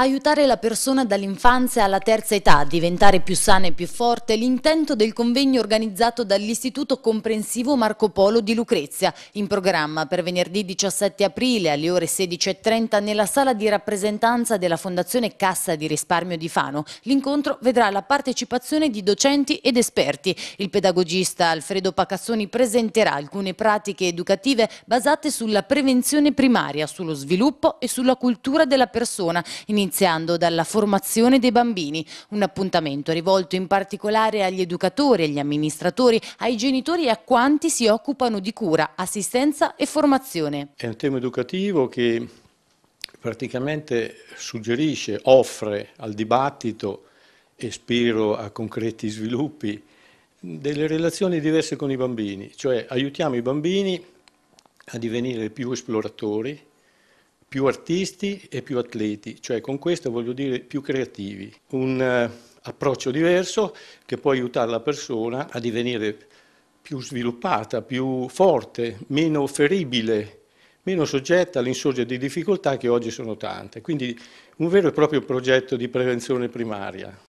Aiutare la persona dall'infanzia alla terza età a diventare più sana e più forte è l'intento del convegno organizzato dall'Istituto Comprensivo Marco Polo di Lucrezia, in programma per venerdì 17 aprile alle ore 16.30 nella sala di rappresentanza della Fondazione Cassa di Risparmio di Fano. L'incontro vedrà la partecipazione di docenti ed esperti. Il pedagogista Alfredo Pacassoni presenterà alcune pratiche educative basate sulla prevenzione primaria, sullo sviluppo e sulla cultura della persona, in iniziando dalla formazione dei bambini, un appuntamento rivolto in particolare agli educatori, agli amministratori, ai genitori e a quanti si occupano di cura, assistenza e formazione. È un tema educativo che praticamente suggerisce, offre al dibattito e spero a concreti sviluppi delle relazioni diverse con i bambini, cioè aiutiamo i bambini a divenire più esploratori, più artisti e più atleti, cioè con questo voglio dire più creativi, un eh, approccio diverso che può aiutare la persona a divenire più sviluppata, più forte, meno feribile, meno soggetta all'insorgere di difficoltà che oggi sono tante. Quindi un vero e proprio progetto di prevenzione primaria.